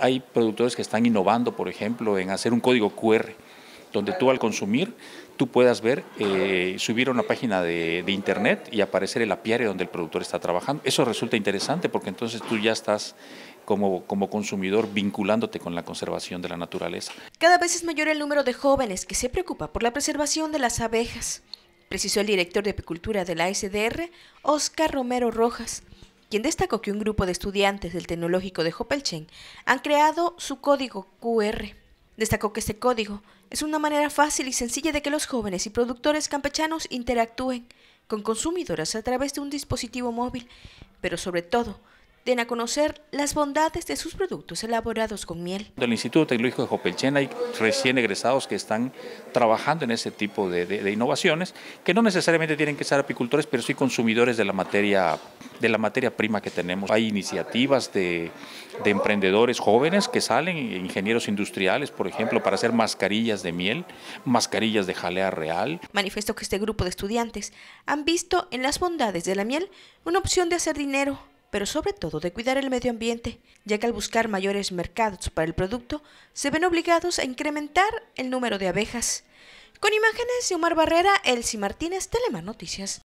Hay productores que están innovando, por ejemplo, en hacer un código QR, donde tú al consumir, tú puedas ver, eh, subir a una página de, internet y aparecer el apiario donde el productor está trabajando. Eso resulta interesante porque entonces tú ya estás como, como consumidor vinculándote con la conservación de la naturaleza. Cada vez es mayor el número de jóvenes que se preocupa por la preservación de las abejas, precisó el director de apicultura de la SDR, Oscar Romero Rojas quien destacó que un grupo de estudiantes del Tecnológico de Hopelchen han creado su código QR. Destacó que este código es una manera fácil y sencilla de que los jóvenes y productores campechanos interactúen con consumidoras a través de un dispositivo móvil, pero sobre todo den a conocer las bondades de sus productos elaborados con miel. Del Instituto Tecnológico de Jopelchen hay recién egresados que están trabajando en ese tipo de, innovaciones, que no necesariamente tienen que ser apicultores, pero sí consumidores de la materia de la materia prima que tenemos. Hay iniciativas de, de, emprendedores jóvenes que salen, ingenieros industriales, por ejemplo, para hacer mascarillas de miel, mascarillas de jalea real. Manifestó que este grupo de estudiantes han visto en las bondades de la miel una opción de hacer dinero pero sobre todo de cuidar el medio ambiente, ya que al buscar mayores mercados para el producto, se ven obligados a incrementar el número de abejas. Con imágenes de Omar Barrera, Elsie Martínez, Telemar Noticias.